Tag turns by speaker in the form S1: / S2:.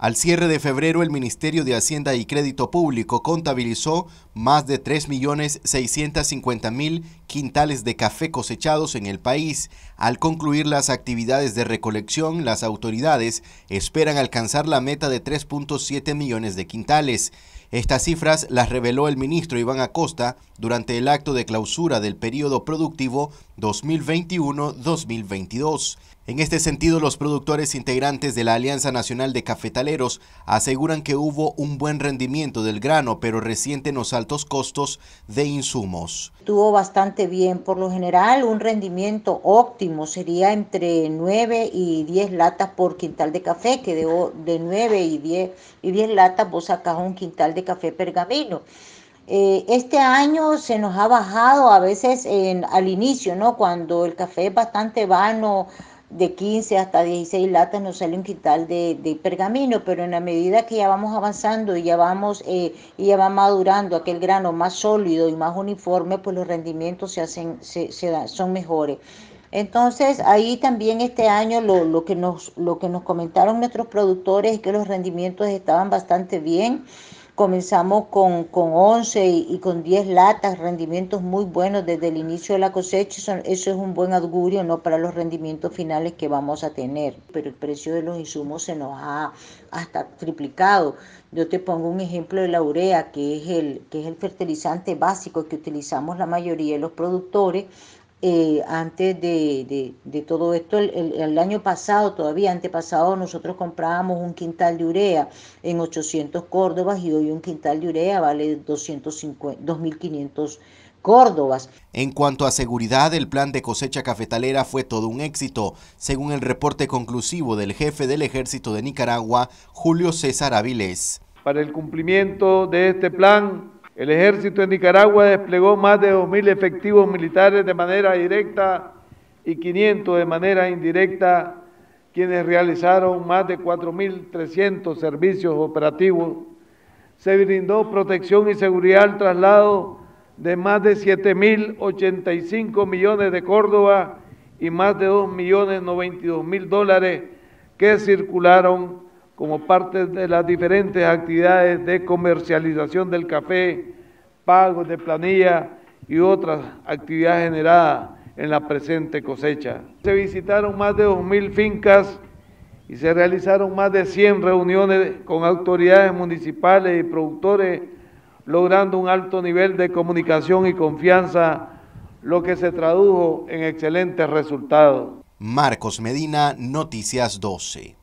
S1: Al cierre de febrero, el Ministerio de Hacienda y Crédito Público contabilizó más de 3.650.000 quintales de café cosechados en el país. Al concluir las actividades de recolección, las autoridades esperan alcanzar la meta de 3.7 millones de quintales. Estas cifras las reveló el ministro Iván Acosta durante el acto de clausura del periodo productivo 2021-2022. En este sentido, los productores integrantes de la Alianza Nacional de Cafetaleros aseguran que hubo un buen rendimiento del grano, pero resienten los altos costos de insumos.
S2: Tuvo bastante bien. Por lo general, un rendimiento óptimo sería entre 9 y 10 latas por quintal de café, que de, de 9 y 10, y 10 latas vos sacas un quintal de café pergamino. Eh, este año se nos ha bajado a veces en, al inicio, ¿no? Cuando el café es bastante vano, de 15 hasta 16 latas nos sale un quintal de, pergamino, pero en la medida que ya vamos avanzando y ya, vamos, eh, y ya va madurando aquel grano más sólido y más uniforme, pues los rendimientos se hacen, se, son mejores. Entonces, ahí también este año lo, lo, que nos, lo que nos comentaron nuestros productores es que los rendimientos estaban bastante bien. Comenzamos con, con 11 y, con 10 latas, rendimientos muy buenos desde el inicio de la cosecha. Eso, es un buen augurio ¿no? para los rendimientos finales que vamos a tener. Pero el precio de los insumos se nos ha hasta triplicado. Yo te pongo un ejemplo de la urea, que es el, que es el fertilizante básico que utilizamos la mayoría de los productores eh, antes de, todo esto, el, año pasado, todavía antepasado, nosotros comprábamos un quintal de urea en 800 córdobas y hoy un quintal de urea vale 250, 2.500 Córdobas.
S1: En cuanto a seguridad, el plan de cosecha cafetalera fue todo un éxito, según el reporte conclusivo del jefe del ejército de Nicaragua, Julio César Avilés.
S3: Para el cumplimiento de este plan, el ejército de Nicaragua desplegó más de 2.000 efectivos militares de manera directa y 500 de manera indirecta, quienes realizaron más de 4.300 servicios operativos. Se brindó protección y seguridad al traslado de más de 7.085 millones de Córdoba y más de 2.092.000 dólares que circularon como parte de las diferentes actividades de comercialización del café, pagos de planilla y otras actividades generadas en la presente cosecha. Se visitaron más de 2.000 fincas y se realizaron más de 100 reuniones con autoridades municipales y productores, logrando un alto nivel de comunicación y confianza, lo que se tradujo en excelentes resultados.
S1: Marcos Medina, Noticias 12.